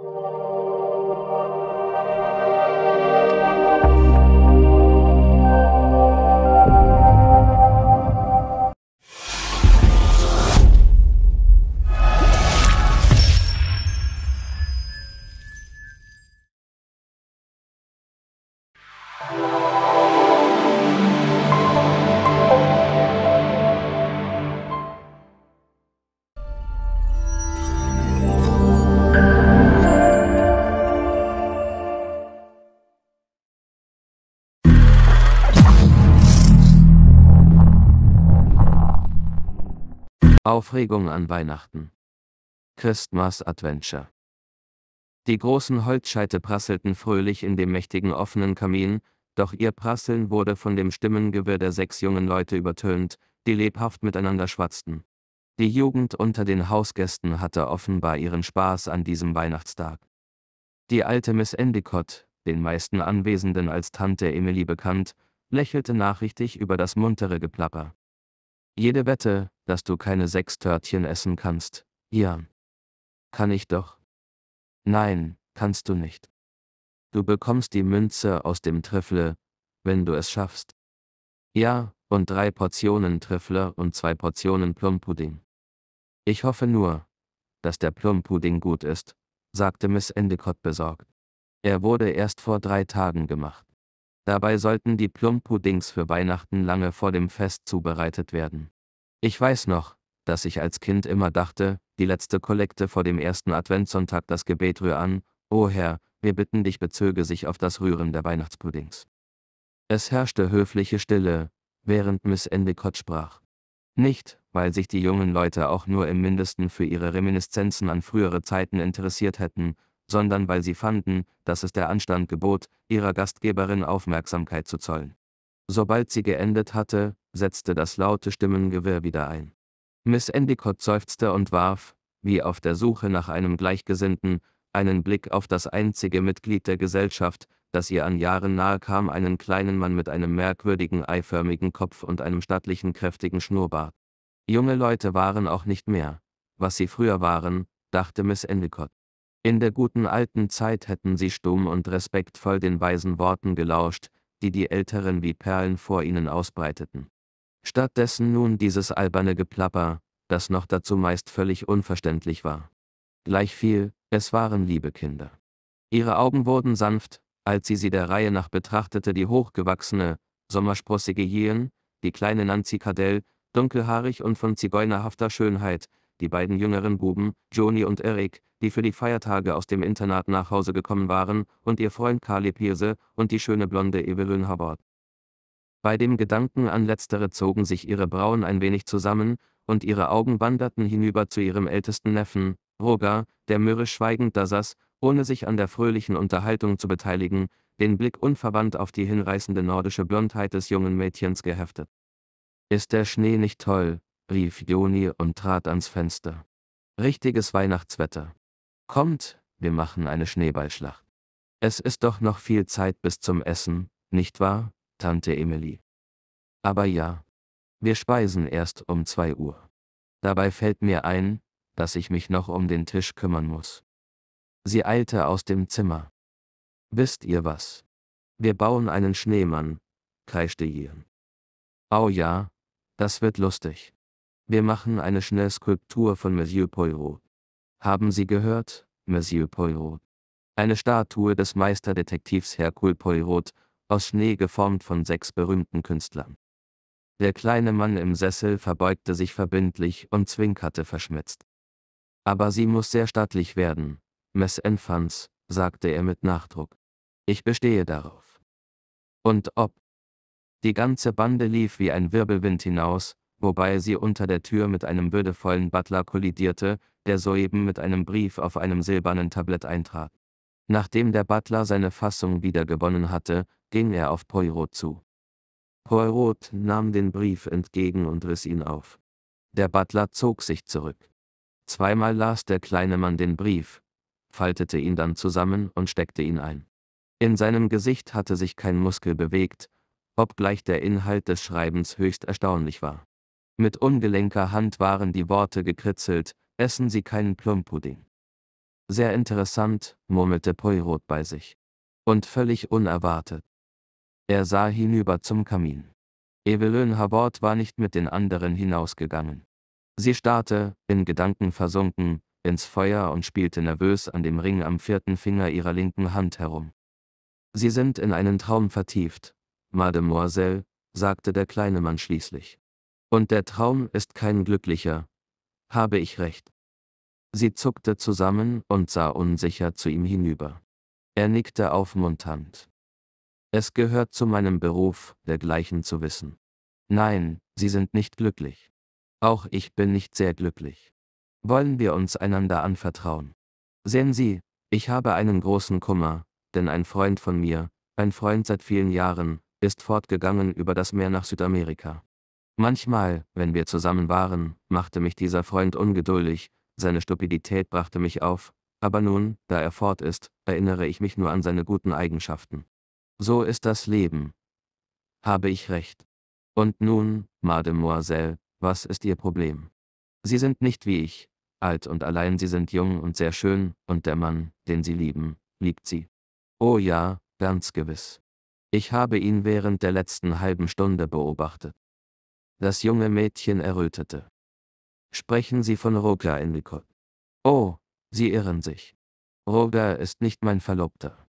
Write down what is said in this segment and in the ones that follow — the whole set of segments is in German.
Thank you. Aufregung an Weihnachten. Christmas Adventure. Die großen Holzscheite prasselten fröhlich in dem mächtigen offenen Kamin, doch ihr Prasseln wurde von dem Stimmengewirr der sechs jungen Leute übertönt, die lebhaft miteinander schwatzten. Die Jugend unter den Hausgästen hatte offenbar ihren Spaß an diesem Weihnachtstag. Die alte Miss Endicott, den meisten Anwesenden als Tante Emily bekannt, lächelte nachrichtig über das muntere Geplapper. Jede Wette, dass du keine sechs Törtchen essen kannst. Ja. Kann ich doch. Nein, kannst du nicht. Du bekommst die Münze aus dem Trüffle, wenn du es schaffst. Ja, und drei Portionen Trüffle und zwei Portionen Plumpudding. Ich hoffe nur, dass der Plumpudding gut ist, sagte Miss Endicott besorgt. Er wurde erst vor drei Tagen gemacht. Dabei sollten die Plum-Puddings für Weihnachten lange vor dem Fest zubereitet werden. Ich weiß noch, dass ich als Kind immer dachte, die letzte Kollekte vor dem ersten Adventssonntag das Gebet rühr an, O Herr, wir bitten dich bezöge sich auf das Rühren der Weihnachtspuddings. Es herrschte höfliche Stille, während Miss Endicott sprach. Nicht, weil sich die jungen Leute auch nur im mindesten für ihre Reminiszenzen an frühere Zeiten interessiert hätten, sondern weil sie fanden, dass es der Anstand gebot, ihrer Gastgeberin Aufmerksamkeit zu zollen. Sobald sie geendet hatte, setzte das laute Stimmengewirr wieder ein. Miss Endicott seufzte und warf, wie auf der Suche nach einem Gleichgesinnten, einen Blick auf das einzige Mitglied der Gesellschaft, das ihr an Jahren nahe kam, einen kleinen Mann mit einem merkwürdigen eiförmigen Kopf und einem stattlichen kräftigen Schnurrbart. Junge Leute waren auch nicht mehr, was sie früher waren, dachte Miss Endicott. In der guten alten Zeit hätten sie stumm und respektvoll den weisen Worten gelauscht, die die Älteren wie Perlen vor ihnen ausbreiteten. Stattdessen nun dieses alberne Geplapper, das noch dazu meist völlig unverständlich war. Gleichviel, es waren liebe Kinder. Ihre Augen wurden sanft, als sie sie der Reihe nach betrachtete, die hochgewachsene, sommersprossige Jehen, die kleine Nancy Cadell, dunkelhaarig und von zigeunerhafter Schönheit, die beiden jüngeren Buben, Joni und Eric, die für die Feiertage aus dem Internat nach Hause gekommen waren, und ihr Freund Carly Pierce und die schöne blonde Evelyn Hubbard. Bei dem Gedanken an letztere zogen sich ihre Brauen ein wenig zusammen, und ihre Augen wanderten hinüber zu ihrem ältesten Neffen, Roger, der mürrisch schweigend da saß, ohne sich an der fröhlichen Unterhaltung zu beteiligen, den Blick unverwandt auf die hinreißende nordische Blondheit des jungen Mädchens geheftet. Ist der Schnee nicht toll? rief Joni und trat ans Fenster. Richtiges Weihnachtswetter. Kommt, wir machen eine Schneeballschlacht. Es ist doch noch viel Zeit bis zum Essen, nicht wahr, Tante Emily? Aber ja. Wir speisen erst um zwei Uhr. Dabei fällt mir ein, dass ich mich noch um den Tisch kümmern muss. Sie eilte aus dem Zimmer. Wisst ihr was? Wir bauen einen Schneemann, kreischte Jien. Au ja, das wird lustig. Wir machen eine Schnellskulptur von Monsieur Poirot. Haben Sie gehört, Monsieur Poirot? Eine Statue des Meisterdetektivs Hercule Poirot, aus Schnee geformt von sechs berühmten Künstlern. Der kleine Mann im Sessel verbeugte sich verbindlich und zwinkerte verschmitzt. Aber sie muss sehr stattlich werden, Mess Enfants, sagte er mit Nachdruck. Ich bestehe darauf. Und ob. Die ganze Bande lief wie ein Wirbelwind hinaus, wobei sie unter der Tür mit einem würdevollen Butler kollidierte, der soeben mit einem Brief auf einem silbernen Tablett eintrat. Nachdem der Butler seine Fassung wieder gewonnen hatte, ging er auf Poirot zu. Poirot nahm den Brief entgegen und riss ihn auf. Der Butler zog sich zurück. Zweimal las der kleine Mann den Brief, faltete ihn dann zusammen und steckte ihn ein. In seinem Gesicht hatte sich kein Muskel bewegt, obgleich der Inhalt des Schreibens höchst erstaunlich war. Mit ungelenker Hand waren die Worte gekritzelt, essen Sie keinen Plumpudding. Sehr interessant, murmelte Poirot bei sich. Und völlig unerwartet. Er sah hinüber zum Kamin. Evelyn Havort war nicht mit den anderen hinausgegangen. Sie starrte, in Gedanken versunken, ins Feuer und spielte nervös an dem Ring am vierten Finger ihrer linken Hand herum. Sie sind in einen Traum vertieft, Mademoiselle, sagte der kleine Mann schließlich. Und der Traum ist kein glücklicher. Habe ich recht? Sie zuckte zusammen und sah unsicher zu ihm hinüber. Er nickte aufmunternd. Es gehört zu meinem Beruf, dergleichen zu wissen. Nein, Sie sind nicht glücklich. Auch ich bin nicht sehr glücklich. Wollen wir uns einander anvertrauen? Sehen Sie, ich habe einen großen Kummer, denn ein Freund von mir, ein Freund seit vielen Jahren, ist fortgegangen über das Meer nach Südamerika. Manchmal, wenn wir zusammen waren, machte mich dieser Freund ungeduldig, seine Stupidität brachte mich auf, aber nun, da er fort ist, erinnere ich mich nur an seine guten Eigenschaften. So ist das Leben. Habe ich recht. Und nun, Mademoiselle, was ist Ihr Problem? Sie sind nicht wie ich, alt und allein Sie sind jung und sehr schön, und der Mann, den Sie lieben, liebt Sie. Oh ja, ganz gewiss. Ich habe ihn während der letzten halben Stunde beobachtet. Das junge Mädchen errötete. Sprechen Sie von Roger Endicott. Oh, Sie irren sich. Roger ist nicht mein Verlobter.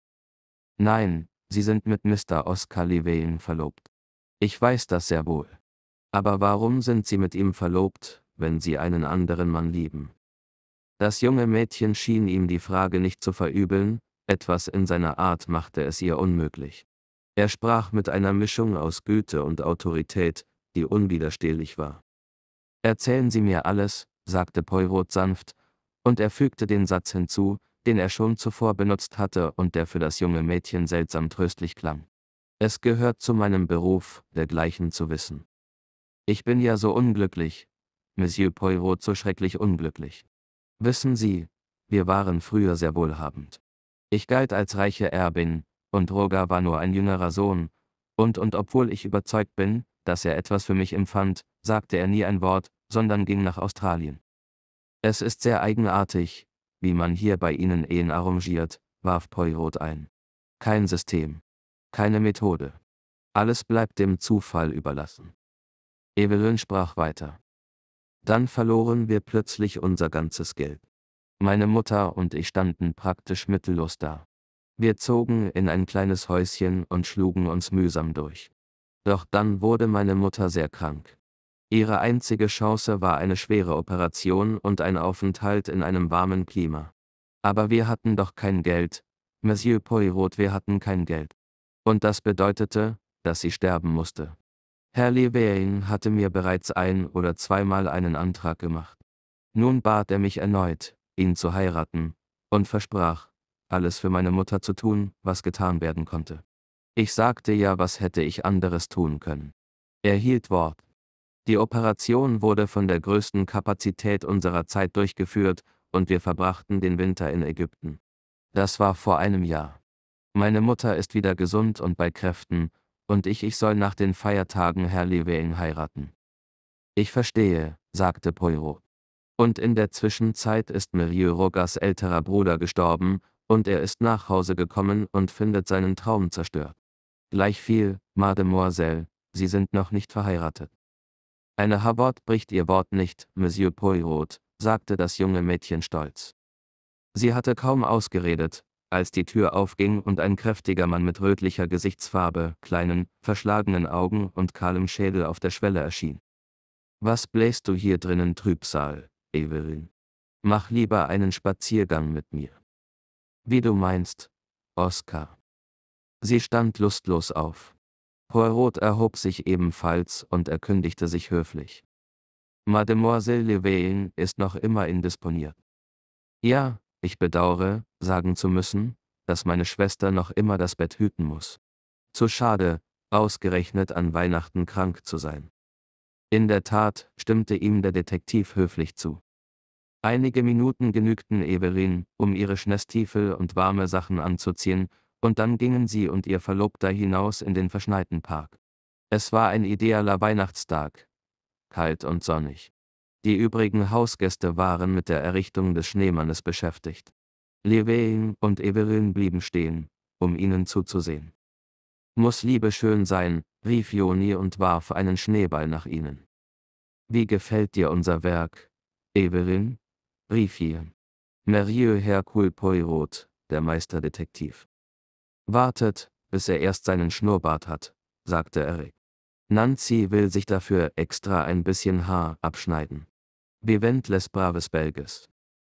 Nein, Sie sind mit Mr. Oscar Levane verlobt. Ich weiß das sehr wohl. Aber warum sind Sie mit ihm verlobt, wenn Sie einen anderen Mann lieben? Das junge Mädchen schien ihm die Frage nicht zu verübeln, etwas in seiner Art machte es ihr unmöglich. Er sprach mit einer Mischung aus Güte und Autorität, die unwiderstehlich war. Erzählen Sie mir alles, sagte Poirot sanft, und er fügte den Satz hinzu, den er schon zuvor benutzt hatte und der für das junge Mädchen seltsam tröstlich klang. Es gehört zu meinem Beruf, dergleichen zu wissen. Ich bin ja so unglücklich, Monsieur Poirot so schrecklich unglücklich. Wissen Sie, wir waren früher sehr wohlhabend. Ich galt als reiche Erbin, und Roger war nur ein jüngerer Sohn, und und obwohl ich überzeugt bin, dass er etwas für mich empfand, sagte er nie ein Wort, sondern ging nach Australien. Es ist sehr eigenartig, wie man hier bei Ihnen Ehen arrangiert, warf Poirot ein. Kein System. Keine Methode. Alles bleibt dem Zufall überlassen. Evelyn sprach weiter. Dann verloren wir plötzlich unser ganzes Geld. Meine Mutter und ich standen praktisch mittellos da. Wir zogen in ein kleines Häuschen und schlugen uns mühsam durch. Doch dann wurde meine Mutter sehr krank. Ihre einzige Chance war eine schwere Operation und ein Aufenthalt in einem warmen Klima. Aber wir hatten doch kein Geld, Monsieur Poirot, wir hatten kein Geld. Und das bedeutete, dass sie sterben musste. Herr Levein hatte mir bereits ein oder zweimal einen Antrag gemacht. Nun bat er mich erneut, ihn zu heiraten, und versprach, alles für meine Mutter zu tun, was getan werden konnte. Ich sagte ja, was hätte ich anderes tun können. Er hielt Wort. Die Operation wurde von der größten Kapazität unserer Zeit durchgeführt und wir verbrachten den Winter in Ägypten. Das war vor einem Jahr. Meine Mutter ist wieder gesund und bei Kräften, und ich, ich soll nach den Feiertagen Herr Levein heiraten. Ich verstehe, sagte Poirot. Und in der Zwischenzeit ist Merieux Rogas älterer Bruder gestorben, und er ist nach Hause gekommen und findet seinen Traum zerstört. Gleich viel, Mademoiselle, Sie sind noch nicht verheiratet. Eine Hubbard bricht ihr Wort nicht, Monsieur Poirot, sagte das junge Mädchen stolz. Sie hatte kaum ausgeredet, als die Tür aufging und ein kräftiger Mann mit rötlicher Gesichtsfarbe, kleinen, verschlagenen Augen und kahlem Schädel auf der Schwelle erschien. Was bläst du hier drinnen Trübsal, Evelyn? Mach lieber einen Spaziergang mit mir. Wie du meinst, Oskar. Sie stand lustlos auf. Poirot erhob sich ebenfalls und erkündigte sich höflich. Mademoiselle Levain ist noch immer indisponiert. Ja, ich bedaure, sagen zu müssen, dass meine Schwester noch immer das Bett hüten muss. Zu schade, ausgerechnet an Weihnachten krank zu sein. In der Tat stimmte ihm der Detektiv höflich zu. Einige Minuten genügten Everin, um ihre Schnestiefel und warme Sachen anzuziehen, und dann gingen sie und ihr Verlobter hinaus in den verschneiten Park. Es war ein idealer Weihnachtstag. Kalt und sonnig. Die übrigen Hausgäste waren mit der Errichtung des Schneemannes beschäftigt. Levein und Everin blieben stehen, um ihnen zuzusehen. Muss Liebe schön sein, rief Joni und warf einen Schneeball nach ihnen. Wie gefällt dir unser Werk, Everin? rief ihr. Merieux Hercule Poirot, der Meisterdetektiv. Wartet, bis er erst seinen Schnurrbart hat, sagte Eric. Nancy will sich dafür extra ein bisschen Haar abschneiden. Vivent les braves Belges.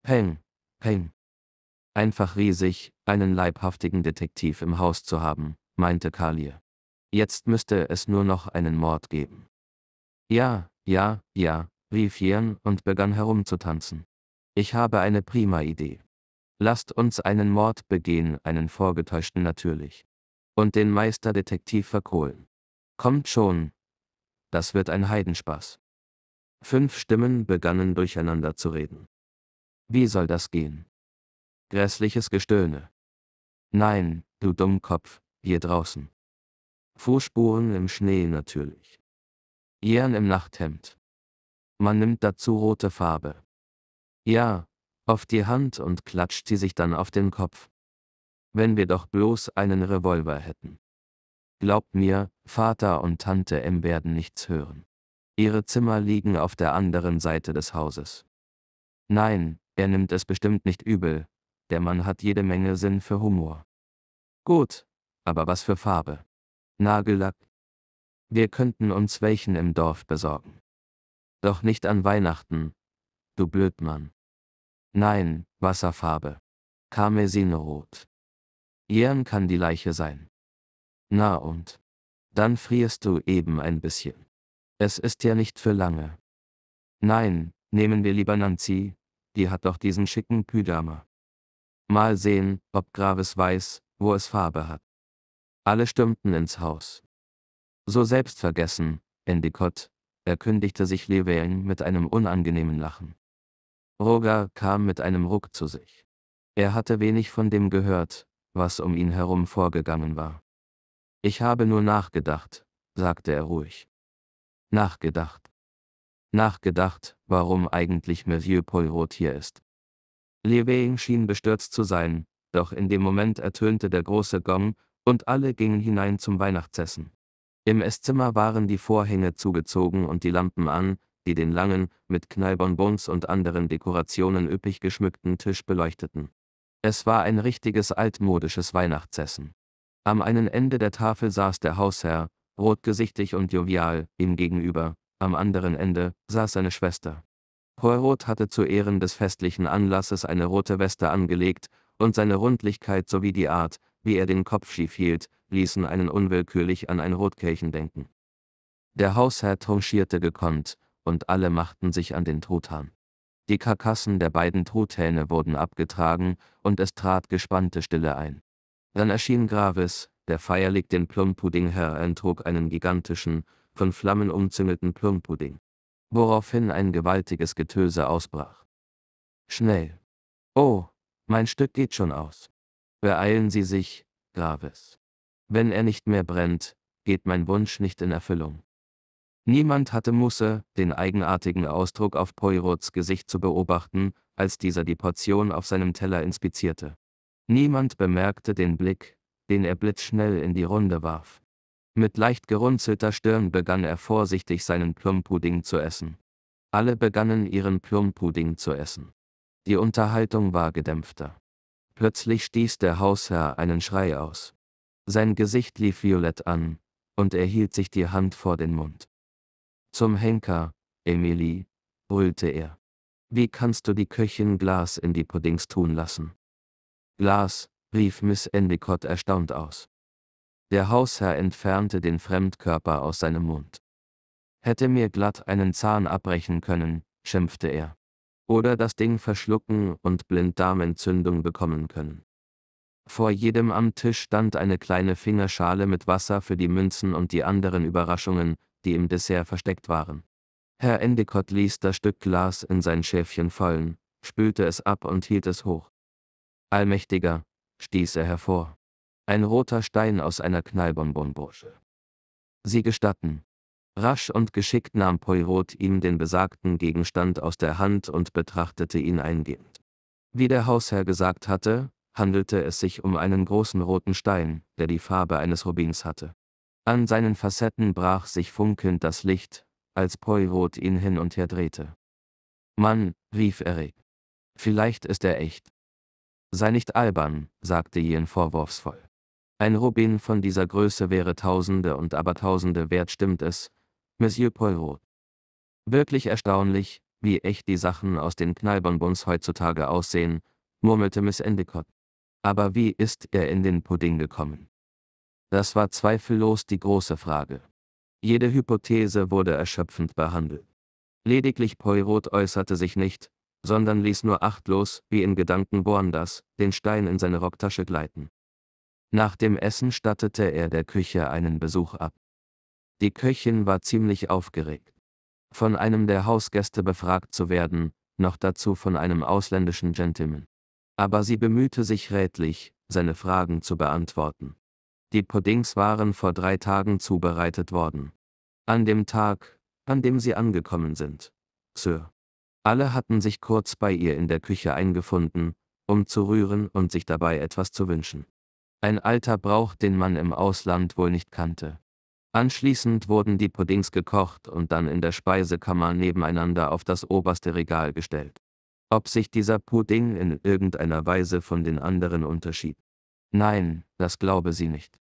Peng, peng. Einfach riesig, einen leibhaftigen Detektiv im Haus zu haben, meinte Kalir. Jetzt müsste es nur noch einen Mord geben. Ja, ja, ja, rief Jern und begann herumzutanzen. Ich habe eine prima Idee. Lasst uns einen Mord begehen, einen vorgetäuschten natürlich. Und den Meisterdetektiv verkohlen. Kommt schon. Das wird ein Heidenspaß. Fünf Stimmen begannen durcheinander zu reden. Wie soll das gehen? Grässliches Gestöhne. Nein, du Dummkopf, hier draußen. Fußspuren im Schnee natürlich. Jern im Nachthemd. Man nimmt dazu rote Farbe. Ja, auf die Hand und klatscht sie sich dann auf den Kopf. Wenn wir doch bloß einen Revolver hätten. Glaubt mir, Vater und Tante M werden nichts hören. Ihre Zimmer liegen auf der anderen Seite des Hauses. Nein, er nimmt es bestimmt nicht übel, der Mann hat jede Menge Sinn für Humor. Gut, aber was für Farbe? Nagellack? Wir könnten uns welchen im Dorf besorgen. Doch nicht an Weihnachten, du Blödmann. Nein, Wasserfarbe. Karmesinrot. Jern kann die Leiche sein. Na und? Dann frierst du eben ein bisschen. Es ist ja nicht für lange. Nein, nehmen wir lieber Nancy, die hat doch diesen schicken Pyjama. Mal sehen, ob Graves weiß, wo es Farbe hat. Alle stürmten ins Haus. So selbstvergessen, Endicott, erkündigte sich Levering mit einem unangenehmen Lachen. Roger kam mit einem Ruck zu sich. Er hatte wenig von dem gehört, was um ihn herum vorgegangen war. Ich habe nur nachgedacht, sagte er ruhig. Nachgedacht. Nachgedacht, warum eigentlich Monsieur Poirot hier ist. Levin schien bestürzt zu sein, doch in dem Moment ertönte der große Gong, und alle gingen hinein zum Weihnachtsessen. Im Esszimmer waren die Vorhänge zugezogen und die Lampen an, die den langen, mit Knallbonbons und anderen Dekorationen üppig geschmückten Tisch beleuchteten. Es war ein richtiges altmodisches Weihnachtsessen. Am einen Ende der Tafel saß der Hausherr, rotgesichtig und jovial, ihm gegenüber, am anderen Ende saß seine Schwester. Poirot hatte zu Ehren des festlichen Anlasses eine rote Weste angelegt, und seine Rundlichkeit sowie die Art, wie er den Kopf schief hielt, ließen einen unwillkürlich an ein Rotkehlchen denken. Der Hausherr tranchierte gekonnt, und alle machten sich an den Truthahn. Die Karkassen der beiden Tothähne wurden abgetragen, und es trat gespannte Stille ein. Dann erschien Gravis, der feierlich den Plumpudding herentrug einen gigantischen, von Flammen umzingelten Plumpudding. Woraufhin ein gewaltiges Getöse ausbrach. Schnell! Oh, mein Stück geht schon aus. Beeilen Sie sich, Graves. Wenn er nicht mehr brennt, geht mein Wunsch nicht in Erfüllung. Niemand hatte Muße, den eigenartigen Ausdruck auf Poirots Gesicht zu beobachten, als dieser die Portion auf seinem Teller inspizierte. Niemand bemerkte den Blick, den er blitzschnell in die Runde warf. Mit leicht gerunzelter Stirn begann er vorsichtig seinen Plumpudding zu essen. Alle begannen ihren Plumpudding zu essen. Die Unterhaltung war gedämpfter. Plötzlich stieß der Hausherr einen Schrei aus. Sein Gesicht lief violett an, und er hielt sich die Hand vor den Mund. Zum Henker, Emily, brüllte er. Wie kannst du die Köchin Glas in die Puddings tun lassen? Glas, rief Miss Endicott erstaunt aus. Der Hausherr entfernte den Fremdkörper aus seinem Mund. Hätte mir glatt einen Zahn abbrechen können, schimpfte er. Oder das Ding verschlucken und Blinddarmentzündung bekommen können. Vor jedem am Tisch stand eine kleine Fingerschale mit Wasser für die Münzen und die anderen Überraschungen, die im Dessert versteckt waren. Herr Endicott ließ das Stück Glas in sein Schäfchen fallen, spülte es ab und hielt es hoch. Allmächtiger, stieß er hervor. Ein roter Stein aus einer Knallbonbonbursche. Sie gestatten. Rasch und geschickt nahm Poirot ihm den besagten Gegenstand aus der Hand und betrachtete ihn eingehend. Wie der Hausherr gesagt hatte, handelte es sich um einen großen roten Stein, der die Farbe eines Rubins hatte. An seinen Facetten brach sich funkelnd das Licht, als Poirot ihn hin und her drehte. Mann, rief Eric. Vielleicht ist er echt. Sei nicht albern, sagte Ian vorwurfsvoll. Ein Rubin von dieser Größe wäre Tausende und Abertausende wert, stimmt es, Monsieur Poirot. Wirklich erstaunlich, wie echt die Sachen aus den Knallbonbons heutzutage aussehen, murmelte Miss Endicott. Aber wie ist er in den Pudding gekommen? Das war zweifellos die große Frage. Jede Hypothese wurde erschöpfend behandelt. Lediglich Poirot äußerte sich nicht, sondern ließ nur achtlos, wie in Gedanken Bornders, den Stein in seine Rocktasche gleiten. Nach dem Essen stattete er der Küche einen Besuch ab. Die Köchin war ziemlich aufgeregt. Von einem der Hausgäste befragt zu werden, noch dazu von einem ausländischen Gentleman. Aber sie bemühte sich rätlich, seine Fragen zu beantworten. Die Puddings waren vor drei Tagen zubereitet worden. An dem Tag, an dem sie angekommen sind. Sir. Alle hatten sich kurz bei ihr in der Küche eingefunden, um zu rühren und sich dabei etwas zu wünschen. Ein alter Brauch, den man im Ausland wohl nicht kannte. Anschließend wurden die Puddings gekocht und dann in der Speisekammer nebeneinander auf das oberste Regal gestellt. Ob sich dieser Pudding in irgendeiner Weise von den anderen unterschied? Nein, das glaube sie nicht.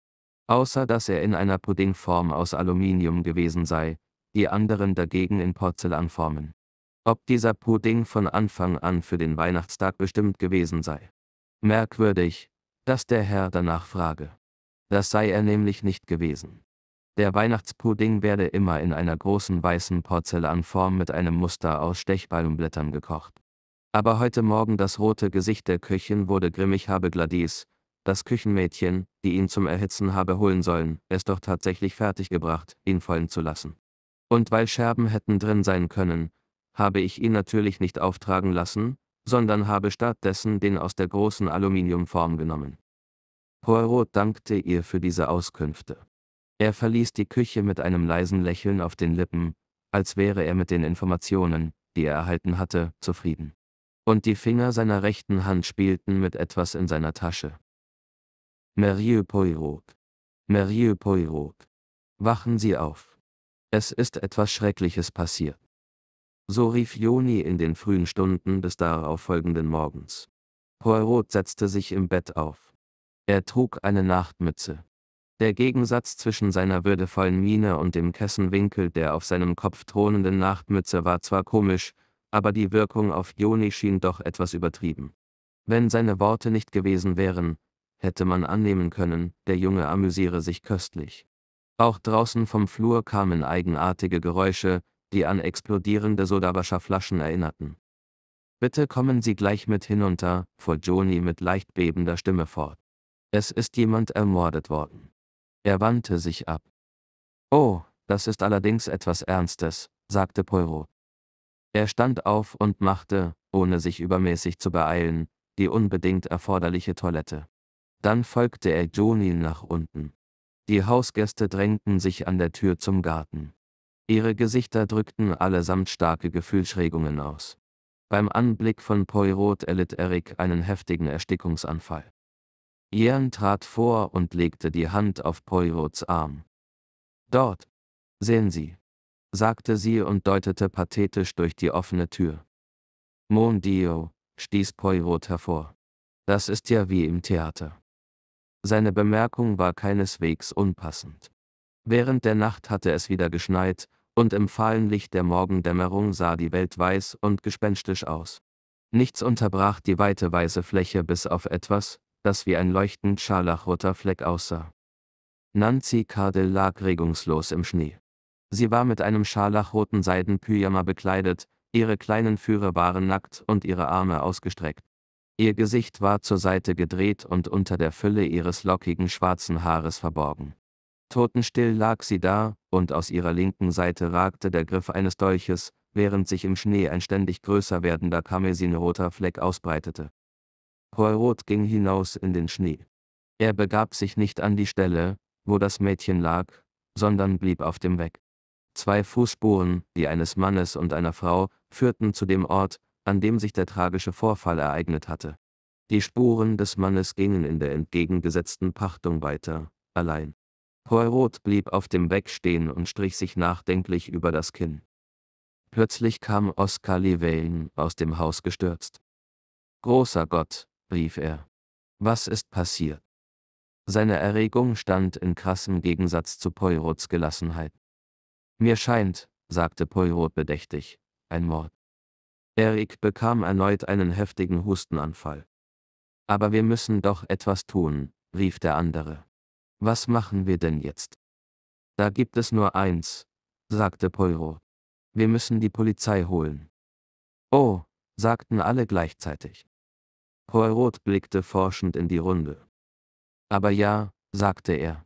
Außer dass er in einer Puddingform aus Aluminium gewesen sei, die anderen dagegen in Porzellanformen. Ob dieser Pudding von Anfang an für den Weihnachtstag bestimmt gewesen sei. Merkwürdig, dass der Herr danach frage. Das sei er nämlich nicht gewesen. Der Weihnachtspudding werde immer in einer großen weißen Porzellanform mit einem Muster aus Stechballenblättern gekocht. Aber heute Morgen das rote Gesicht der Köchin wurde grimmig habe Gladys, das Küchenmädchen, die ihn zum Erhitzen habe holen sollen, es doch tatsächlich fertiggebracht, ihn fallen zu lassen. Und weil Scherben hätten drin sein können, habe ich ihn natürlich nicht auftragen lassen, sondern habe stattdessen den aus der großen Aluminiumform genommen. Poirot dankte ihr für diese Auskünfte. Er verließ die Küche mit einem leisen Lächeln auf den Lippen, als wäre er mit den Informationen, die er erhalten hatte, zufrieden. Und die Finger seiner rechten Hand spielten mit etwas in seiner Tasche. Merieux Poirot. Merieux Poirot. Wachen Sie auf. Es ist etwas Schreckliches passiert. So rief Joni in den frühen Stunden des darauffolgenden Morgens. Poirot setzte sich im Bett auf. Er trug eine Nachtmütze. Der Gegensatz zwischen seiner würdevollen Miene und dem Kessenwinkel der auf seinem Kopf thronenden Nachtmütze war zwar komisch, aber die Wirkung auf Joni schien doch etwas übertrieben. Wenn seine Worte nicht gewesen wären, hätte man annehmen können, der Junge amüsiere sich köstlich. Auch draußen vom Flur kamen eigenartige Geräusche, die an explodierende Sodawascher Flaschen erinnerten. Bitte kommen Sie gleich mit hinunter, fuhr Joni mit leicht bebender Stimme fort. Es ist jemand ermordet worden. Er wandte sich ab. Oh, das ist allerdings etwas Ernstes, sagte Poirot. Er stand auf und machte, ohne sich übermäßig zu beeilen, die unbedingt erforderliche Toilette. Dann folgte er Johnny nach unten. Die Hausgäste drängten sich an der Tür zum Garten. Ihre Gesichter drückten allesamt starke Gefühlsregungen aus. Beim Anblick von Poirot erlitt Eric einen heftigen Erstickungsanfall. Ian trat vor und legte die Hand auf Poirots Arm. Dort. Sehen Sie. sagte sie und deutete pathetisch durch die offene Tür. Mon Dio, stieß Poirot hervor. Das ist ja wie im Theater. Seine Bemerkung war keineswegs unpassend. Während der Nacht hatte es wieder geschneit, und im fahlen Licht der Morgendämmerung sah die Welt weiß und gespenstisch aus. Nichts unterbrach die weite weiße Fläche bis auf etwas, das wie ein leuchtend scharlachroter Fleck aussah. Nancy Cardell lag regungslos im Schnee. Sie war mit einem scharlachroten Seidenpyjama bekleidet, ihre kleinen Führer waren nackt und ihre Arme ausgestreckt. Ihr Gesicht war zur Seite gedreht und unter der Fülle ihres lockigen schwarzen Haares verborgen. Totenstill lag sie da, und aus ihrer linken Seite ragte der Griff eines Dolches, während sich im Schnee ein ständig größer werdender kamesinroter Fleck ausbreitete. Poirot ging hinaus in den Schnee. Er begab sich nicht an die Stelle, wo das Mädchen lag, sondern blieb auf dem Weg. Zwei Fußspuren, die eines Mannes und einer Frau, führten zu dem Ort, an dem sich der tragische Vorfall ereignet hatte. Die Spuren des Mannes gingen in der entgegengesetzten Pachtung weiter, allein. Poirot blieb auf dem Weg stehen und strich sich nachdenklich über das Kinn. Plötzlich kam Oskar Levain aus dem Haus gestürzt. Großer Gott, rief er. Was ist passiert? Seine Erregung stand in krassem Gegensatz zu Poirots Gelassenheit. Mir scheint, sagte Poirot bedächtig, ein Mord. Eric bekam erneut einen heftigen Hustenanfall. Aber wir müssen doch etwas tun, rief der andere. Was machen wir denn jetzt? Da gibt es nur eins, sagte Poirot. Wir müssen die Polizei holen. Oh, sagten alle gleichzeitig. Poirot blickte forschend in die Runde. Aber ja, sagte er.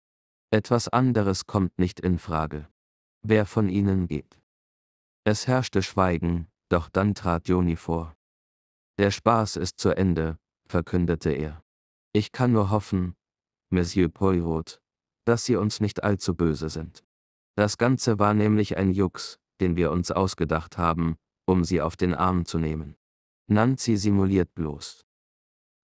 Etwas anderes kommt nicht in Frage. Wer von ihnen geht? Es herrschte Schweigen, doch dann trat Joni vor. Der Spaß ist zu Ende, verkündete er. Ich kann nur hoffen, Monsieur Poirot, dass Sie uns nicht allzu böse sind. Das Ganze war nämlich ein Jux, den wir uns ausgedacht haben, um sie auf den Arm zu nehmen. Nancy simuliert bloß.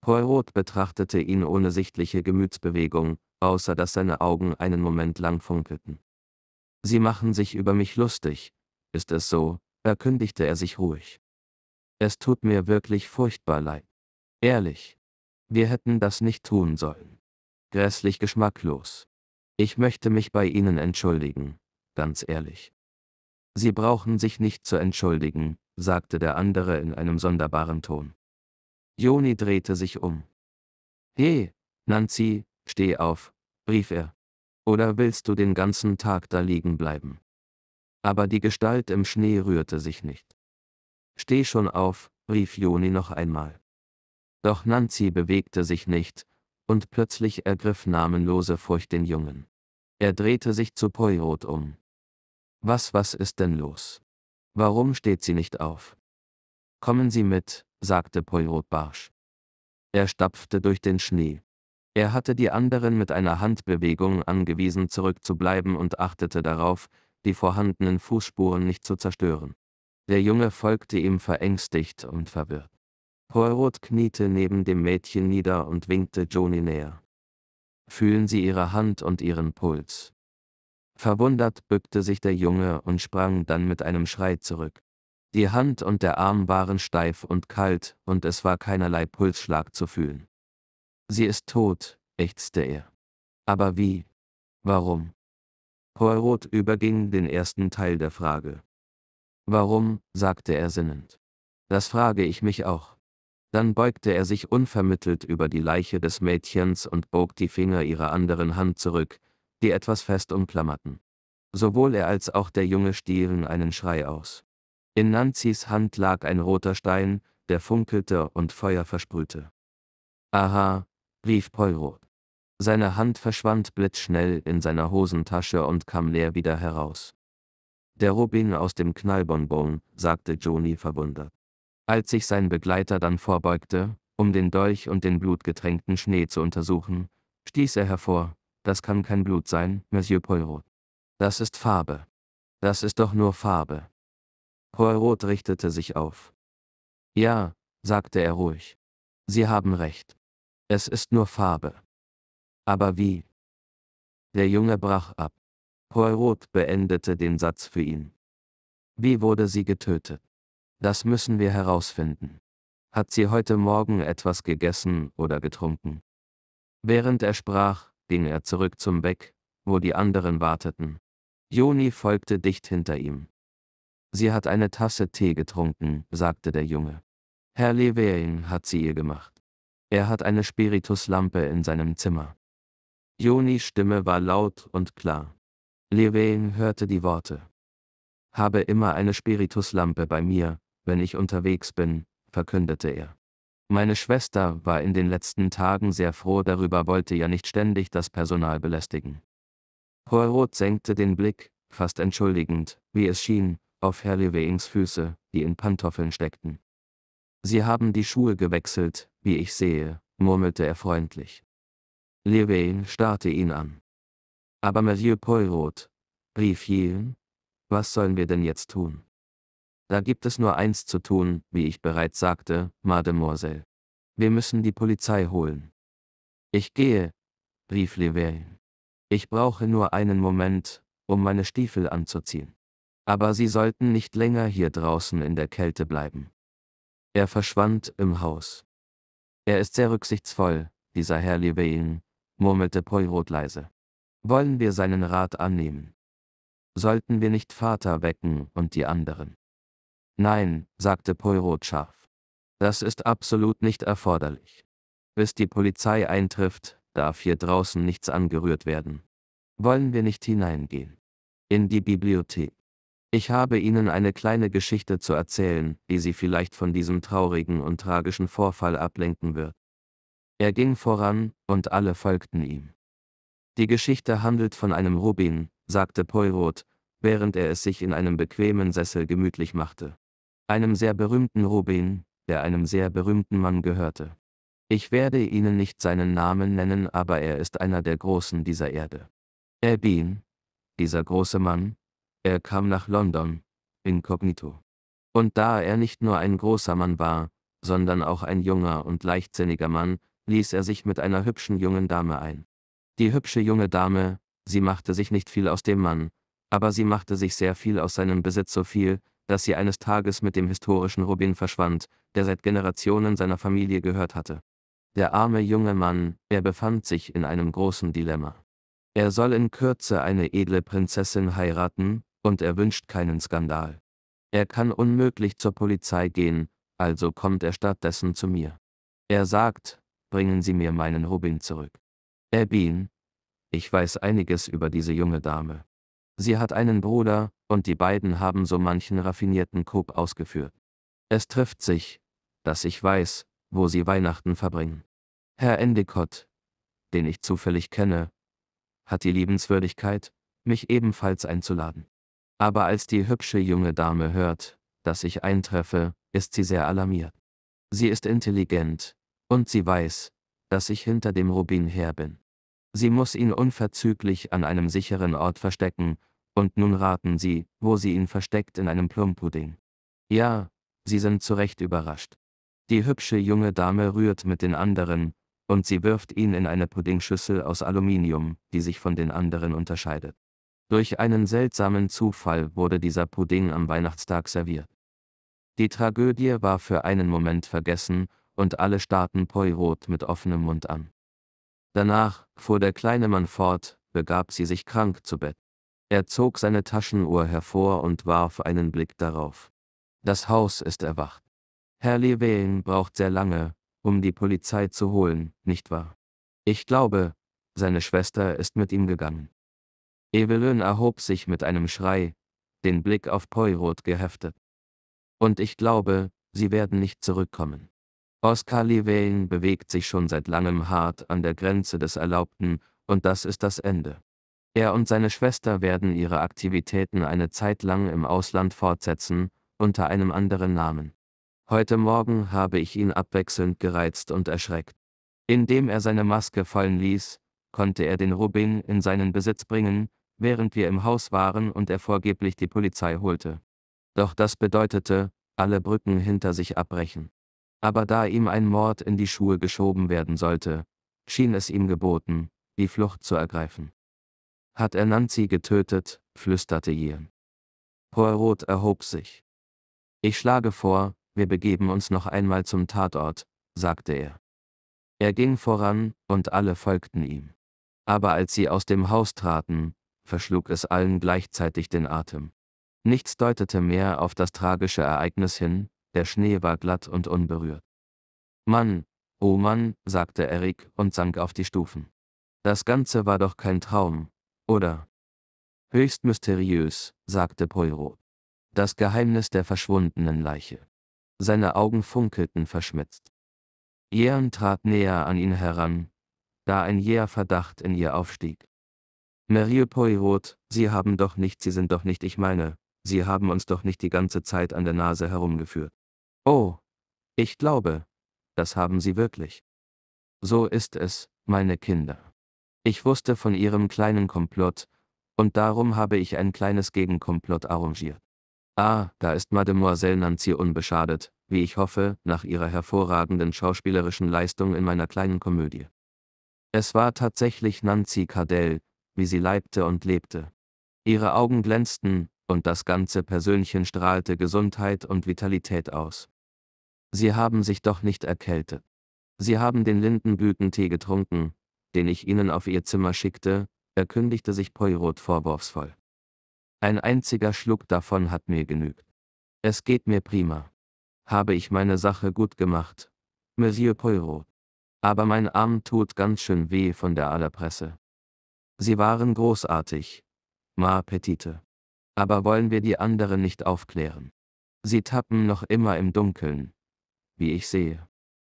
Poirot betrachtete ihn ohne sichtliche Gemütsbewegung, außer dass seine Augen einen Moment lang funkelten. Sie machen sich über mich lustig, ist es so, erkündigte er sich ruhig. Es tut mir wirklich furchtbar leid. Ehrlich. Wir hätten das nicht tun sollen. Grässlich geschmacklos. Ich möchte mich bei Ihnen entschuldigen, ganz ehrlich. Sie brauchen sich nicht zu entschuldigen, sagte der andere in einem sonderbaren Ton. Joni drehte sich um. He, Nancy, steh auf, rief er. Oder willst du den ganzen Tag da liegen bleiben? Aber die Gestalt im Schnee rührte sich nicht. Steh schon auf, rief Joni noch einmal. Doch Nancy bewegte sich nicht, und plötzlich ergriff namenlose Furcht den Jungen. Er drehte sich zu Poirot um. Was, was ist denn los? Warum steht sie nicht auf? Kommen Sie mit, sagte Poirot barsch. Er stapfte durch den Schnee. Er hatte die anderen mit einer Handbewegung angewiesen, zurückzubleiben und achtete darauf, die vorhandenen Fußspuren nicht zu zerstören. Der Junge folgte ihm verängstigt und verwirrt. Poirot kniete neben dem Mädchen nieder und winkte Joni näher. Fühlen Sie Ihre Hand und Ihren Puls. Verwundert bückte sich der Junge und sprang dann mit einem Schrei zurück. Die Hand und der Arm waren steif und kalt, und es war keinerlei Pulsschlag zu fühlen. Sie ist tot, ächzte er. Aber wie? Warum? Poirot überging den ersten Teil der Frage. Warum, sagte er sinnend. Das frage ich mich auch. Dann beugte er sich unvermittelt über die Leiche des Mädchens und bog die Finger ihrer anderen Hand zurück, die etwas fest umklammerten. Sowohl er als auch der Junge stießen einen Schrei aus. In Nancy's Hand lag ein roter Stein, der funkelte und Feuer versprühte. Aha, rief Poirot. Seine Hand verschwand blitzschnell in seiner Hosentasche und kam leer wieder heraus. Der Rubin aus dem Knallbonbon, sagte Joni verwundert. Als sich sein Begleiter dann vorbeugte, um den Dolch und den blutgetränkten Schnee zu untersuchen, stieß er hervor, das kann kein Blut sein, Monsieur Poirot. Das ist Farbe. Das ist doch nur Farbe. Poirot richtete sich auf. Ja, sagte er ruhig. Sie haben recht. Es ist nur Farbe. Aber wie? Der Junge brach ab. Poirot beendete den Satz für ihn. Wie wurde sie getötet? Das müssen wir herausfinden. Hat sie heute Morgen etwas gegessen oder getrunken? Während er sprach, ging er zurück zum Beck, wo die anderen warteten. Joni folgte dicht hinter ihm. Sie hat eine Tasse Tee getrunken, sagte der Junge. Herr Levering hat sie ihr gemacht. Er hat eine Spirituslampe in seinem Zimmer. Jonis Stimme war laut und klar. Levin hörte die Worte. Habe immer eine Spirituslampe bei mir, wenn ich unterwegs bin, verkündete er. Meine Schwester war in den letzten Tagen sehr froh darüber, wollte ja nicht ständig das Personal belästigen. Poirot senkte den Blick, fast entschuldigend, wie es schien, auf Herr Levins Füße, die in Pantoffeln steckten. Sie haben die Schuhe gewechselt, wie ich sehe, murmelte er freundlich. Levain starrte ihn an. Aber Monsieur Poirot, rief Jelen, was sollen wir denn jetzt tun? Da gibt es nur eins zu tun, wie ich bereits sagte, Mademoiselle. Wir müssen die Polizei holen. Ich gehe, rief Levain. Ich brauche nur einen Moment, um meine Stiefel anzuziehen. Aber sie sollten nicht länger hier draußen in der Kälte bleiben. Er verschwand im Haus. Er ist sehr rücksichtsvoll, dieser Herr Levain, murmelte Poirot leise. Wollen wir seinen Rat annehmen? Sollten wir nicht Vater wecken und die anderen? Nein, sagte Poirot scharf. Das ist absolut nicht erforderlich. Bis die Polizei eintrifft, darf hier draußen nichts angerührt werden. Wollen wir nicht hineingehen? In die Bibliothek. Ich habe Ihnen eine kleine Geschichte zu erzählen, die Sie vielleicht von diesem traurigen und tragischen Vorfall ablenken wird. Er ging voran, und alle folgten ihm. Die Geschichte handelt von einem Rubin, sagte Poirot, während er es sich in einem bequemen Sessel gemütlich machte. Einem sehr berühmten Rubin, der einem sehr berühmten Mann gehörte. Ich werde Ihnen nicht seinen Namen nennen, aber er ist einer der Großen dieser Erde. Albin, dieser große Mann, er kam nach London, inkognito. Und da er nicht nur ein großer Mann war, sondern auch ein junger und leichtsinniger Mann, ließ er sich mit einer hübschen jungen Dame ein. Die hübsche junge Dame, sie machte sich nicht viel aus dem Mann, aber sie machte sich sehr viel aus seinem Besitz so viel, dass sie eines Tages mit dem historischen Rubin verschwand, der seit Generationen seiner Familie gehört hatte. Der arme junge Mann, er befand sich in einem großen Dilemma. Er soll in Kürze eine edle Prinzessin heiraten, und er wünscht keinen Skandal. Er kann unmöglich zur Polizei gehen, also kommt er stattdessen zu mir. Er sagt, bringen Sie mir meinen Rubin zurück. Erbin, ich weiß einiges über diese junge Dame. Sie hat einen Bruder, und die beiden haben so manchen raffinierten Coup ausgeführt. Es trifft sich, dass ich weiß, wo sie Weihnachten verbringen. Herr Endicott, den ich zufällig kenne, hat die Liebenswürdigkeit, mich ebenfalls einzuladen. Aber als die hübsche junge Dame hört, dass ich eintreffe, ist sie sehr alarmiert. Sie ist intelligent, und sie weiß, dass ich hinter dem Rubin her bin. Sie muss ihn unverzüglich an einem sicheren Ort verstecken, und nun raten sie, wo sie ihn versteckt in einem Plumpudding. Ja, sie sind zu Recht überrascht. Die hübsche junge Dame rührt mit den anderen, und sie wirft ihn in eine Puddingschüssel aus Aluminium, die sich von den anderen unterscheidet. Durch einen seltsamen Zufall wurde dieser Pudding am Weihnachtstag serviert. Die Tragödie war für einen Moment vergessen, und alle starrten Poirot mit offenem Mund an. Danach, fuhr der kleine Mann fort, begab sie sich krank zu Bett. Er zog seine Taschenuhr hervor und warf einen Blick darauf. Das Haus ist erwacht. Herr Levin braucht sehr lange, um die Polizei zu holen, nicht wahr? Ich glaube, seine Schwester ist mit ihm gegangen. Evelyn erhob sich mit einem Schrei, den Blick auf Poirot geheftet. Und ich glaube, sie werden nicht zurückkommen. Oskar Lewellen bewegt sich schon seit langem hart an der Grenze des Erlaubten, und das ist das Ende. Er und seine Schwester werden ihre Aktivitäten eine Zeit lang im Ausland fortsetzen, unter einem anderen Namen. Heute Morgen habe ich ihn abwechselnd gereizt und erschreckt. Indem er seine Maske fallen ließ, konnte er den Rubin in seinen Besitz bringen, während wir im Haus waren und er vorgeblich die Polizei holte. Doch das bedeutete, alle Brücken hinter sich abbrechen. Aber da ihm ein Mord in die Schuhe geschoben werden sollte, schien es ihm geboten, die Flucht zu ergreifen. Hat er Nancy getötet, flüsterte Jen. Poirot erhob sich. Ich schlage vor, wir begeben uns noch einmal zum Tatort, sagte er. Er ging voran, und alle folgten ihm. Aber als sie aus dem Haus traten, verschlug es allen gleichzeitig den Atem. Nichts deutete mehr auf das tragische Ereignis hin, der Schnee war glatt und unberührt. Mann, oh Mann, sagte Eric und sank auf die Stufen. Das Ganze war doch kein Traum, oder? Höchst mysteriös, sagte Poirot. Das Geheimnis der verschwundenen Leiche. Seine Augen funkelten verschmitzt. Jehan trat näher an ihn heran, da ein jäher Verdacht in ihr aufstieg. Merie Poirot, Sie haben doch nicht, Sie sind doch nicht, ich meine, Sie haben uns doch nicht die ganze Zeit an der Nase herumgeführt. Oh, ich glaube, das haben Sie wirklich. So ist es, meine Kinder. Ich wusste von Ihrem kleinen Komplott, und darum habe ich ein kleines Gegenkomplott arrangiert. Ah, da ist Mademoiselle Nancy unbeschadet, wie ich hoffe, nach ihrer hervorragenden schauspielerischen Leistung in meiner kleinen Komödie. Es war tatsächlich Nancy Cardell, wie sie leibte und lebte. Ihre Augen glänzten, und das ganze Persönchen strahlte Gesundheit und Vitalität aus. Sie haben sich doch nicht erkältet. Sie haben den Lindenblütentee getrunken, den ich Ihnen auf Ihr Zimmer schickte, erkündigte sich Poirot vorwurfsvoll. Ein einziger Schluck davon hat mir genügt. Es geht mir prima. Habe ich meine Sache gut gemacht, Monsieur Poirot. Aber mein Arm tut ganz schön weh von der Allerpresse. Sie waren großartig. Ma petite. Aber wollen wir die anderen nicht aufklären? Sie tappen noch immer im Dunkeln wie ich sehe.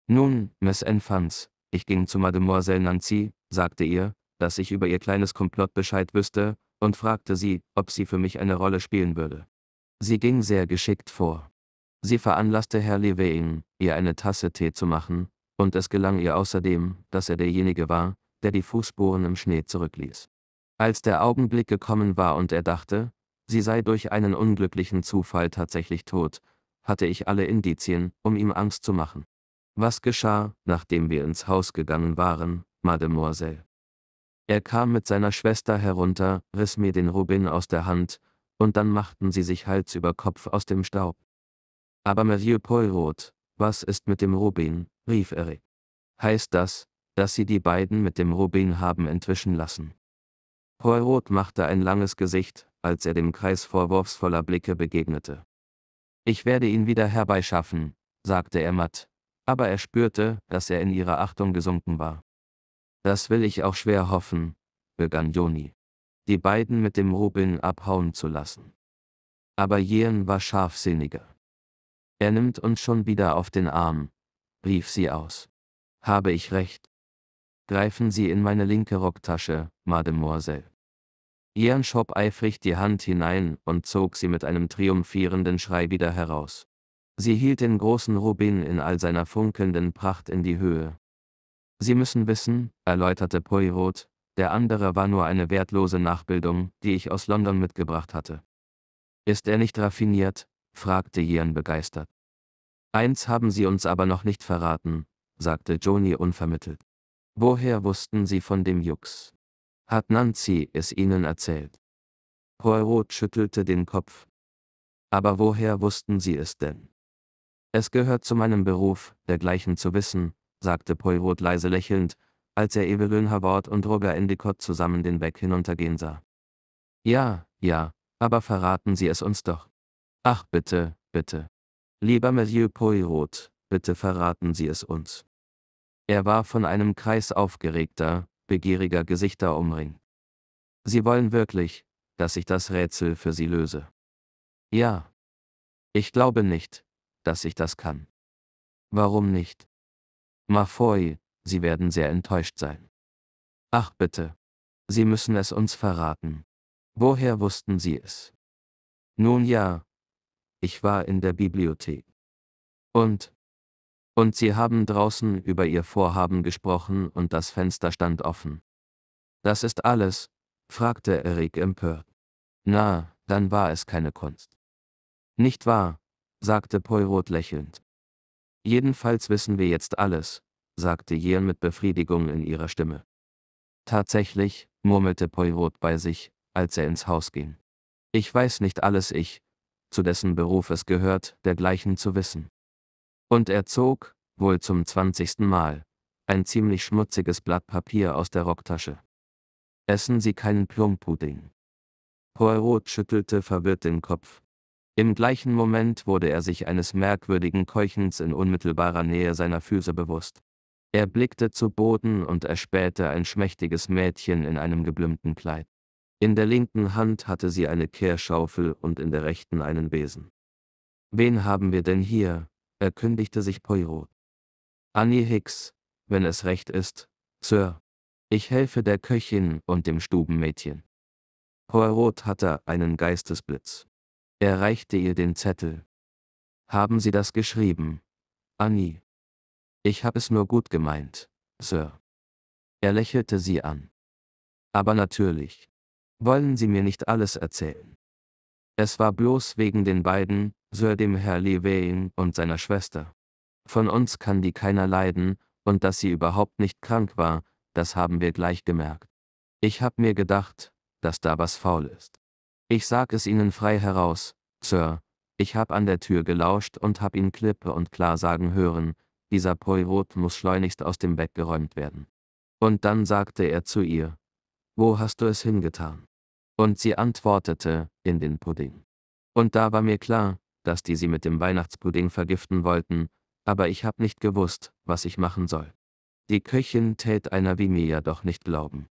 Nun, Miss Enfants, ich ging zu Mademoiselle Nancy, sagte ihr, dass ich über ihr kleines Komplott Bescheid wüsste, und fragte sie, ob sie für mich eine Rolle spielen würde. Sie ging sehr geschickt vor. Sie veranlasste Herr Levin, ihr eine Tasse Tee zu machen, und es gelang ihr außerdem, dass er derjenige war, der die Fußspuren im Schnee zurückließ. Als der Augenblick gekommen war und er dachte, sie sei durch einen unglücklichen Zufall tatsächlich tot, hatte ich alle Indizien, um ihm Angst zu machen. Was geschah, nachdem wir ins Haus gegangen waren, Mademoiselle? Er kam mit seiner Schwester herunter, riss mir den Rubin aus der Hand, und dann machten sie sich Hals über Kopf aus dem Staub. Aber Monsieur Poirot, was ist mit dem Rubin? rief Eric. Heißt das, dass sie die beiden mit dem Rubin haben entwischen lassen? Poirot machte ein langes Gesicht, als er dem Kreis vorwurfsvoller Blicke begegnete. Ich werde ihn wieder herbeischaffen, sagte er matt. Aber er spürte, dass er in ihre Achtung gesunken war. Das will ich auch schwer hoffen, begann Joni. Die beiden mit dem Rubin abhauen zu lassen. Aber Jen war scharfsinniger. Er nimmt uns schon wieder auf den Arm, rief sie aus. Habe ich recht? Greifen Sie in meine linke Rocktasche, Mademoiselle. Ian schob eifrig die Hand hinein und zog sie mit einem triumphierenden Schrei wieder heraus. Sie hielt den großen Rubin in all seiner funkelnden Pracht in die Höhe. Sie müssen wissen, erläuterte Poirot, der andere war nur eine wertlose Nachbildung, die ich aus London mitgebracht hatte. Ist er nicht raffiniert? fragte Ian begeistert. Eins haben Sie uns aber noch nicht verraten, sagte Joni unvermittelt. Woher wussten Sie von dem Jux? Hat Nancy es ihnen erzählt? Poirot schüttelte den Kopf. Aber woher wussten sie es denn? Es gehört zu meinem Beruf, dergleichen zu wissen, sagte Poirot leise lächelnd, als er Evelyn Howard und Roger Endicott zusammen den Weg hinuntergehen sah. Ja, ja, aber verraten Sie es uns doch. Ach bitte, bitte. Lieber Monsieur Poirot, bitte verraten Sie es uns. Er war von einem Kreis aufgeregter, begieriger Gesichter umringen. Sie wollen wirklich, dass ich das Rätsel für sie löse. Ja. Ich glaube nicht, dass ich das kann. Warum nicht? Malfoy, Sie werden sehr enttäuscht sein. Ach bitte. Sie müssen es uns verraten. Woher wussten Sie es? Nun ja. Ich war in der Bibliothek. Und, und sie haben draußen über ihr Vorhaben gesprochen und das Fenster stand offen. Das ist alles? fragte Erik empört. Na, dann war es keine Kunst. Nicht wahr, sagte Poirot lächelnd. Jedenfalls wissen wir jetzt alles, sagte Jean mit Befriedigung in ihrer Stimme. Tatsächlich, murmelte Poirot bei sich, als er ins Haus ging. Ich weiß nicht alles ich, zu dessen Beruf es gehört, dergleichen zu wissen. Und er zog, wohl zum zwanzigsten Mal, ein ziemlich schmutziges Blatt Papier aus der Rocktasche. Essen Sie keinen Plumpudding. Poirot schüttelte verwirrt den Kopf. Im gleichen Moment wurde er sich eines merkwürdigen Keuchens in unmittelbarer Nähe seiner Füße bewusst. Er blickte zu Boden und erspähte ein schmächtiges Mädchen in einem geblümten Kleid. In der linken Hand hatte sie eine Kehrschaufel und in der rechten einen Besen. Wen haben wir denn hier? erkündigte sich Poirot. Annie Hicks, wenn es recht ist, Sir. Ich helfe der Köchin und dem Stubenmädchen. Poirot hatte einen Geistesblitz. Er reichte ihr den Zettel. Haben Sie das geschrieben? Annie. Ich habe es nur gut gemeint, Sir. Er lächelte sie an. Aber natürlich. Wollen Sie mir nicht alles erzählen? Es war bloß wegen den beiden, Sir dem Herr Levein und seiner Schwester. Von uns kann die keiner leiden, und dass sie überhaupt nicht krank war, das haben wir gleich gemerkt. Ich hab mir gedacht, dass da was faul ist. Ich sag es Ihnen frei heraus, Sir, ich hab an der Tür gelauscht und hab ihn klippe und klar sagen hören, dieser Poirot muss schleunigst aus dem Bett geräumt werden. Und dann sagte er zu ihr, wo hast du es hingetan? Und sie antwortete, in den Pudding. Und da war mir klar, dass die sie mit dem Weihnachtspudding vergiften wollten, aber ich hab nicht gewusst, was ich machen soll. Die Köchin tät einer wie mir ja doch nicht glauben.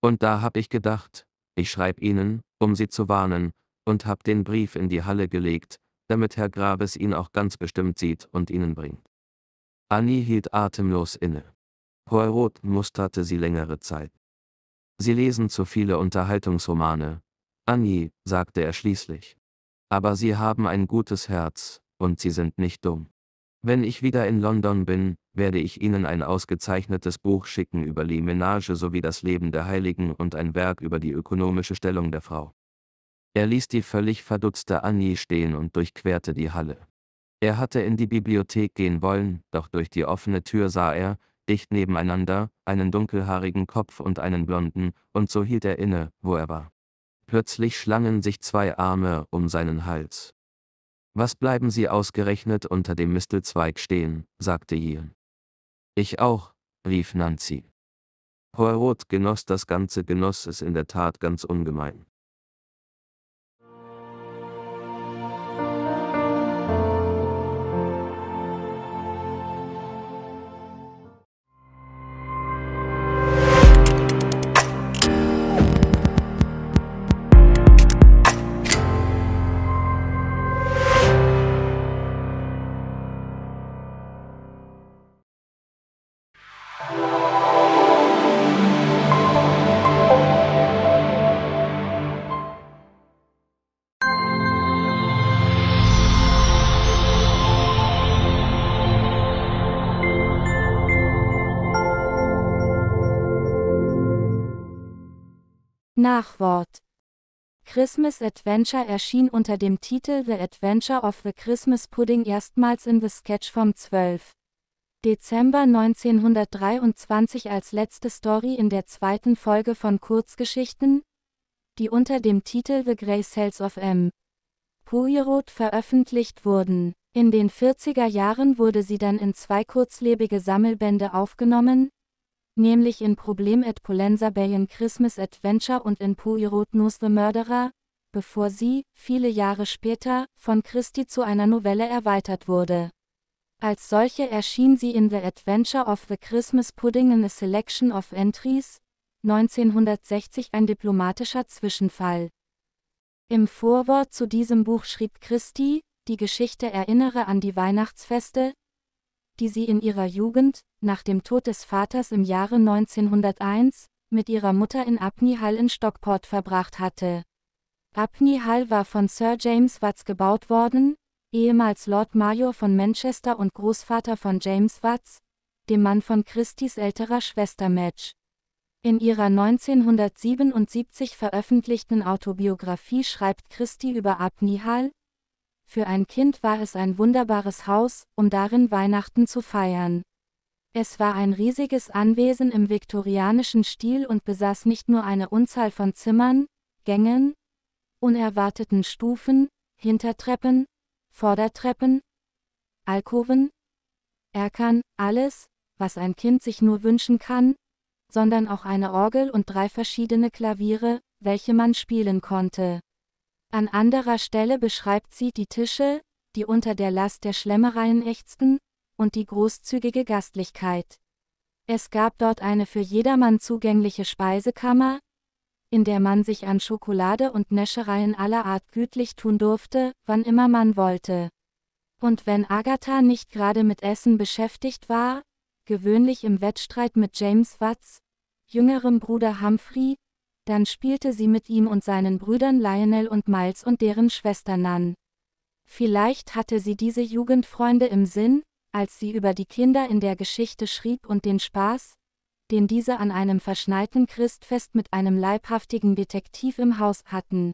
Und da hab ich gedacht, ich schreib ihnen, um sie zu warnen, und hab den Brief in die Halle gelegt, damit Herr Graves ihn auch ganz bestimmt sieht und ihnen bringt. Annie hielt atemlos inne. Poirot musterte sie längere Zeit. Sie lesen zu viele Unterhaltungsromane. Annie, sagte er schließlich. Aber Sie haben ein gutes Herz, und Sie sind nicht dumm. Wenn ich wieder in London bin, werde ich Ihnen ein ausgezeichnetes Buch schicken über die Menage sowie das Leben der Heiligen und ein Werk über die ökonomische Stellung der Frau. Er ließ die völlig verdutzte Annie stehen und durchquerte die Halle. Er hatte in die Bibliothek gehen wollen, doch durch die offene Tür sah er, dicht nebeneinander, einen dunkelhaarigen Kopf und einen blonden, und so hielt er inne, wo er war. Plötzlich schlangen sich zwei Arme um seinen Hals. Was bleiben Sie ausgerechnet unter dem Mistelzweig stehen, sagte Jien. Ich auch, rief Nancy. Poirot genoss das ganze Genoss es in der Tat ganz ungemein. Nachwort Christmas Adventure erschien unter dem Titel The Adventure of the Christmas Pudding erstmals in The Sketch vom 12. Dezember 1923 als letzte Story in der zweiten Folge von Kurzgeschichten, die unter dem Titel The Grey Cells of M. Poirot veröffentlicht wurden. In den 40er Jahren wurde sie dann in zwei kurzlebige Sammelbände aufgenommen, nämlich in Problem et Polenza Bayen Christmas Adventure und in Poirot Nos the Murderer, bevor sie, viele Jahre später, von Christie zu einer Novelle erweitert wurde. Als solche erschien sie in The Adventure of the Christmas Pudding in a Selection of Entries, 1960 ein diplomatischer Zwischenfall. Im Vorwort zu diesem Buch schrieb Christie, die Geschichte erinnere an die Weihnachtsfeste, die sie in ihrer Jugend, nach dem Tod des Vaters im Jahre 1901, mit ihrer Mutter in Abney Hall in Stockport verbracht hatte. Abney Hall war von Sir James Watts gebaut worden, ehemals Lord Major von Manchester und Großvater von James Watts, dem Mann von Christies älterer Schwester Madge. In ihrer 1977 veröffentlichten Autobiografie schreibt Christie über Abney Hall, Für ein Kind war es ein wunderbares Haus, um darin Weihnachten zu feiern. Es war ein riesiges Anwesen im viktorianischen Stil und besaß nicht nur eine Unzahl von Zimmern, Gängen, unerwarteten Stufen, Hintertreppen, Vordertreppen, Alkoven, Erkern, alles, was ein Kind sich nur wünschen kann, sondern auch eine Orgel und drei verschiedene Klaviere, welche man spielen konnte. An anderer Stelle beschreibt sie die Tische, die unter der Last der Schlemmereien ächzten, und die großzügige Gastlichkeit. Es gab dort eine für jedermann zugängliche Speisekammer, in der man sich an Schokolade und Näschereien aller Art gütlich tun durfte, wann immer man wollte. Und wenn Agatha nicht gerade mit Essen beschäftigt war, gewöhnlich im Wettstreit mit James Watts, jüngerem Bruder Humphrey, dann spielte sie mit ihm und seinen Brüdern Lionel und Miles und deren Schwestern an. Vielleicht hatte sie diese Jugendfreunde im Sinn, als sie über die Kinder in der Geschichte schrieb und den Spaß, den diese an einem verschneiten Christfest mit einem leibhaftigen Detektiv im Haus hatten.